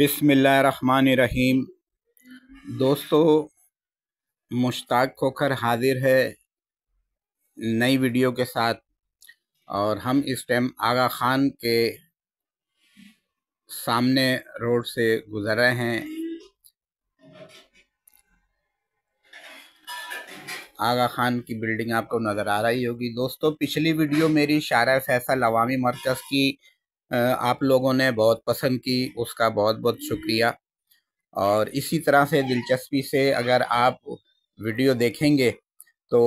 बिसमीम दोस्तों मुश्ताक खोखर हाजिर है नई वीडियो के साथ और हम इस टाइम आगा खान के सामने रोड से गुजर रहे हैं आगा खान की बिल्डिंग आपको नज़र आ रही होगी दोस्तों पिछली वीडियो मेरी शारा फैसल अवामी मरकज़ की आप लोगों ने बहुत पसंद की उसका बहुत बहुत शुक्रिया और इसी तरह से दिलचस्पी से अगर आप वीडियो देखेंगे तो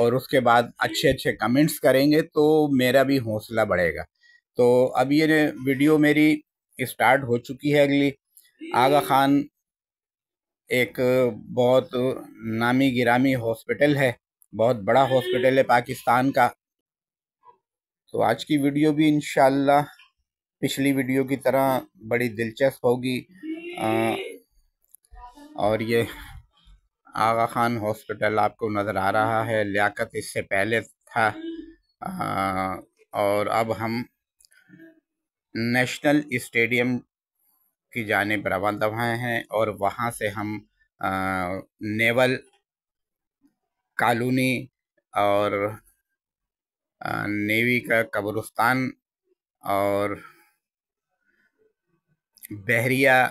और उसके बाद अच्छे अच्छे कमेंट्स करेंगे तो मेरा भी हौसला बढ़ेगा तो अब ये वीडियो मेरी स्टार्ट हो चुकी है अगली आगा खान एक बहुत नामी गिरामी हॉस्पिटल है बहुत बड़ा हॉस्पिटल है पाकिस्तान का तो आज की वीडियो भी इन पिछली वीडियो की तरह बड़ी दिलचस्प होगी और ये आगा खान हॉस्पिटल आपको नज़र आ रहा है लियाकत इससे पहले था आ, और अब हम नेशनल स्टेडियम की जानब रवान दवाए हैं और वहाँ से हम आ, नेवल कॉलोनी और नेवी का कब्रस्तान और बहरिया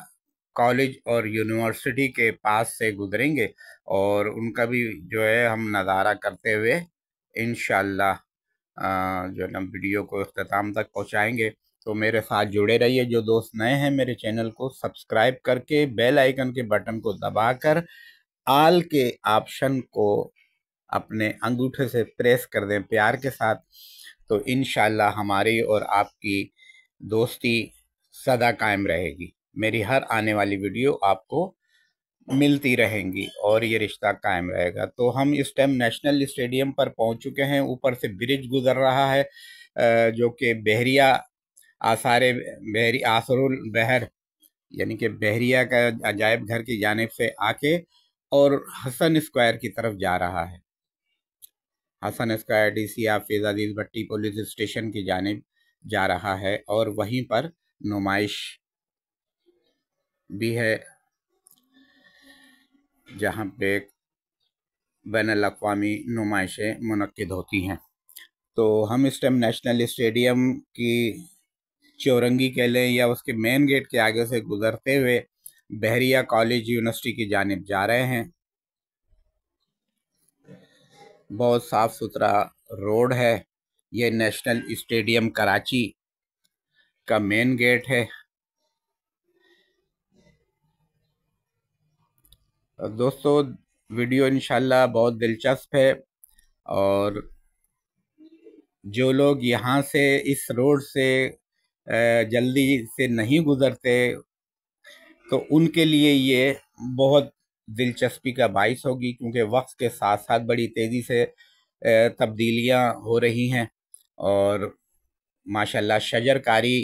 कॉलेज और यूनिवर्सिटी के पास से गुजरेंगे और उनका भी जो है हम नज़ारा करते हुए इन जो ना वीडियो को अख्ताम तक पहुँचाएँगे तो मेरे साथ जुड़े रहिए जो दोस्त नए हैं मेरे चैनल को सब्सक्राइब करके बेल आइकन के बटन को दबाकर आल के ऑप्शन को अपने अंगूठे से प्रेस कर दें प्यार के साथ तो इन हमारी और आपकी दोस्ती सदा कायम रहेगी मेरी हर आने वाली वीडियो आपको मिलती रहेंगी और ये रिश्ता कायम रहेगा तो हम इस टाइम नेशनल स्टेडियम पर पहुंच चुके हैं ऊपर से ब्रिज गुजर रहा है जो कि बहरिया आसारे बहरी आसरुल बहर यानी कि बहरिया का अजायब घर की जानब से आके और हसन स्क्वायर की तरफ जा रहा है हसन स्क्वायर डी सी हाफिज़ अजीज़ भट्टी पुलिस स्टेशन की जानब जा रहा है और वहीं पर नुमाइश भी है जहाँ पे बैन अवी नुमाइशें मनद होती हैं तो हम इस टाइम नेशनल स्टेडियम की चौरंगी कह लें या उसके मेन गेट के आगे से गुजरते हुए बहरिया कॉलेज यूनिवर्सिटी की जानब जा रहे हैं बहुत साफ़ सुथरा रोड है ये नेशनल स्टेडियम कराची का मेन गेट है दोस्तों वीडियो इनशाला बहुत दिलचस्प है और जो लोग यहाँ से इस रोड से जल्दी से नहीं गुज़रते तो उनके लिए ये बहुत दिलचस्पी का बायस होगी क्योंकि वक्त के साथ साथ बड़ी तेज़ी से तब्दीलियाँ हो रही हैं और माशाल्लाह शजरकारी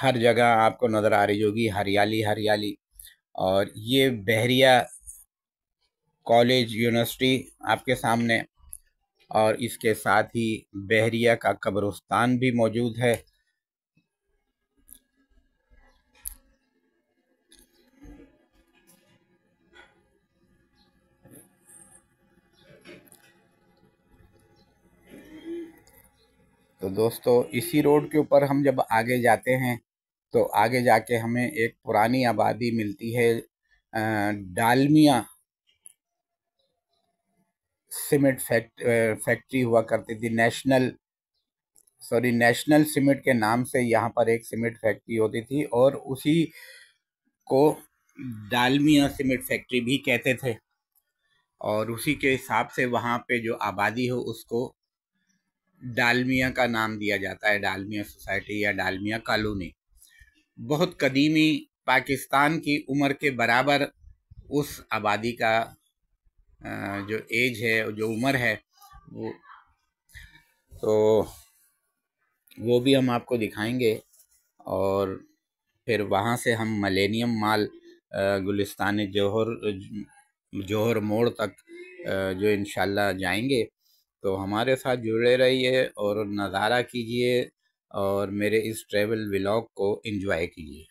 हर जगह आपको नज़र आ रही होगी हरियाली हरियाली और ये बहरिया कॉलेज यूनिवर्सिटी आपके सामने और इसके साथ ही बहरिया का कब्रस्तान भी मौजूद है तो दोस्तों इसी रोड के ऊपर हम जब आगे जाते हैं तो आगे जाके हमें एक पुरानी आबादी मिलती है डालमिया सीमेंट फैक्ट फैक्ट्री हुआ करती थी नेशनल सॉरी नेशनल सीमेंट के नाम से यहाँ पर एक सीमेंट फैक्ट्री होती थी और उसी को डालमिया सीमेंट फैक्ट्री भी कहते थे और उसी के हिसाब से वहाँ पे जो आबादी हो उसको डालमिया का नाम दिया जाता है डालमिया सोसाइटी या डालमिया कॉलोनी बहुत कदीमी पाकिस्तान की उम्र के बराबर उस आबादी का जो एज है जो उम्र है वो तो वो भी हम आपको दिखाएंगे और फिर वहाँ से हम मलेनियम माल गुलिस्तान जौहर जौहर मोड़ तक जो इन जाएंगे तो हमारे साथ जुड़े रहिए और नज़ारा कीजिए और मेरे इस ट्रेवल व्लॉग को एंजॉय कीजिए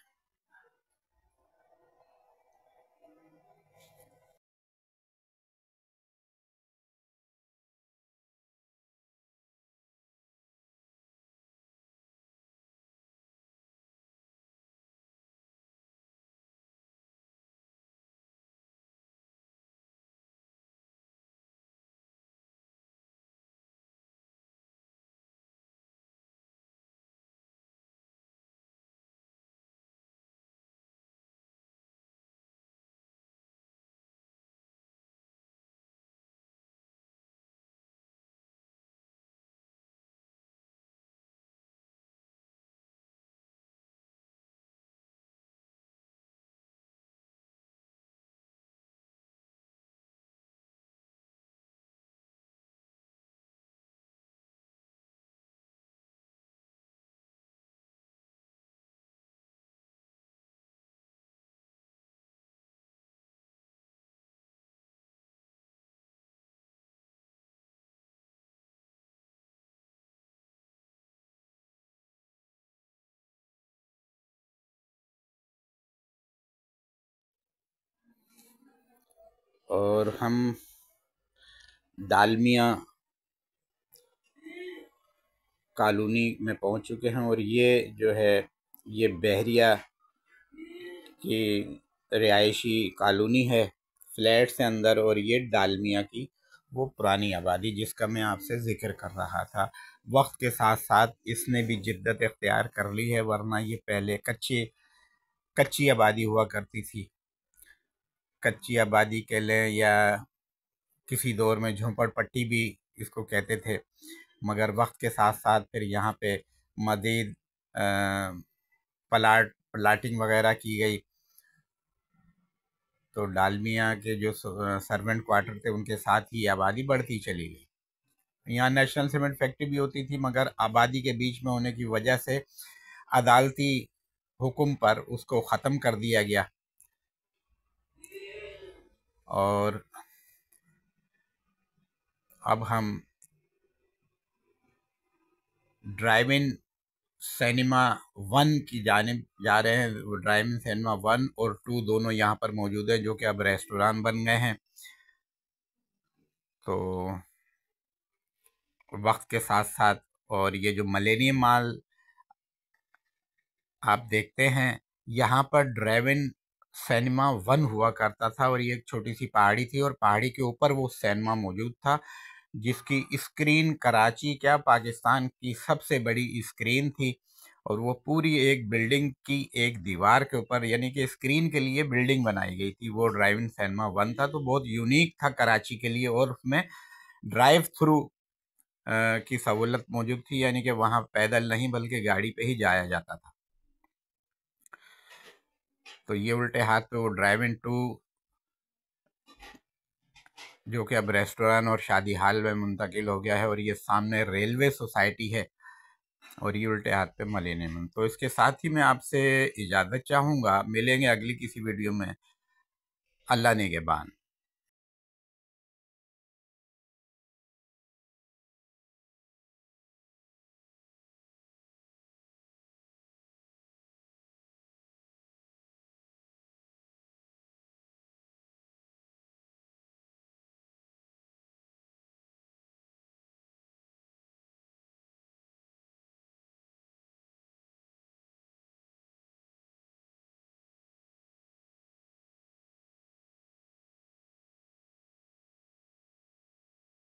और हम डालमिया कॉलोनी में पहुंच चुके हैं और ये जो है ये बहरिया की रिहायशी कॉलोनी है फ्लैट से अंदर और ये डालमिया की वो पुरानी आबादी जिसका मैं आपसे ज़िक्र कर रहा था वक्त के साथ साथ इसने भी जिद्दत इख्तियार कर ली है वरना ये पहले कच्चे कच्ची आबादी हुआ करती थी कच्ची आबादी कह लें या किसी दौर में झोंपड़ पट्टी भी इसको कहते थे मगर वक्त के साथ साथ फिर यहाँ पे मज़ीद प्लाट प्लाटिंग वगैरह की गई तो डालमिया के जो सर्वेंट क्वार्टर थे उनके साथ ही आबादी बढ़ती चली गई यहाँ नेशनल सीमेंट फैक्ट्री भी होती थी मगर आबादी के बीच में होने की वजह से अदालती हुक्म पर उसको ख़त्म कर दिया गया और अब हम ड्राइव इन सिनेमा वन की जानब जा रहे हैं ड्राइव इन सिनेमा वन और टू दोनों यहाँ पर मौजूद हैं जो कि अब रेस्टोरेंट बन गए हैं तो वक्त के साथ साथ और ये जो मलेरिया माल आप देखते हैं यहाँ पर ड्राइव इन सैनिमा वन हुआ करता था और ये एक छोटी सी पहाड़ी थी और पहाड़ी के ऊपर वो सैनिमा मौजूद था जिसकी स्क्रीन कराची क्या पाकिस्तान की सबसे बड़ी स्क्रीन थी और वो पूरी एक बिल्डिंग की एक दीवार के ऊपर यानी कि स्क्रीन के लिए बिल्डिंग बनाई गई थी वो ड्राइव इन वन था तो बहुत यूनिक था कराची के लिए और उसमें ड्राइव थ्रू की सहूलत मौजूद थी यानी कि वहाँ पैदल नहीं बल्कि गाड़ी पे ही जाया जाता था तो ये उल्टे हाथ पे वो ड्राइव इन टू जो कि अब रेस्टोरेंट और शादी हाल में मुंतकिल हो गया है और ये सामने रेलवे सोसाइटी है और ये उल्टे हाथ पे मलेने में तो इसके साथ ही मैं आपसे इजाज़त चाहूँगा मिलेंगे अगली किसी वीडियो में अल्लाह ने के बान